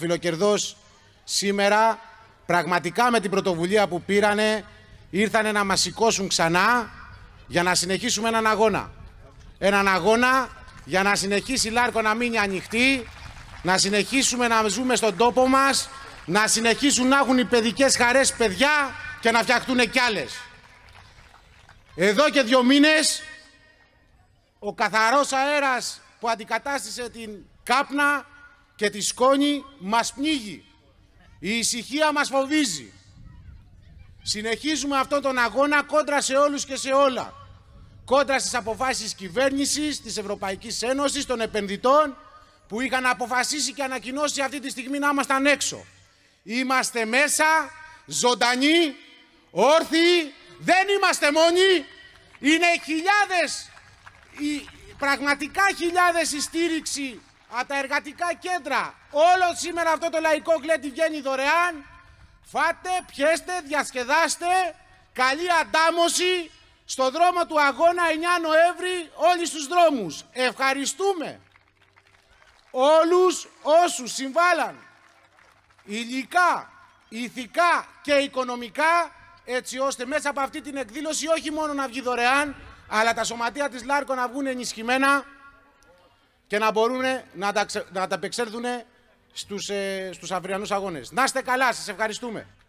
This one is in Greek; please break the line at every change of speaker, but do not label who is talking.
Φιλοκερδός σήμερα πραγματικά με την πρωτοβουλία που πήρανε ήρθανε να μας σηκώσουν ξανά για να συνεχίσουμε έναν αγώνα. Έναν αγώνα για να συνεχίσει η Λάρκο να μείνει ανοιχτή, να συνεχίσουμε να ζούμε στον τόπο μας, να συνεχίσουν να έχουν οι παιδικές χαρές παιδιά και να φτιαχτούν κι άλλες. Εδώ και δύο μήνες ο καθαρός αέρας που αντικατάστησε την κάπνα και τη σκόνη μας πνίγει. Η ησυχία μας φοβίζει. Συνεχίζουμε αυτόν τον αγώνα κόντρα σε όλους και σε όλα. Κόντρα στις αποφάσεις κυβέρνησης, της Ευρωπαϊκής Ένωσης, των επενδυτών που είχαν αποφασίσει και ανακοινώσει αυτή τη στιγμή να ήμασταν έξω. Είμαστε μέσα, ζωντανοί, όρθιοι, δεν είμαστε μόνοι. Είναι χιλιάδες, πραγματικά χιλιάδες η στήριξη από τα εργατικά κέντρα. Όλο σήμερα αυτό το λαϊκό κλέτι βγαίνει δωρεάν. Φάτε, πιέστε, διασκεδάστε. Καλή αντάμωση στο δρόμο του αγώνα 9 Νοέμβρη όλοι στους δρόμους. Ευχαριστούμε όλους όσους συμβάλλαν υλικά, ηθικά και οικονομικά έτσι ώστε μέσα από αυτή την εκδήλωση όχι μόνο να βγει δωρεάν αλλά τα σωματεία της Λάρκο να βγουν ενισχυμένα και να μπορούν να τα, να τα επεξέλθουν στους, ε, στους αυριανούς αγώνες. Να είστε καλά, σας ευχαριστούμε.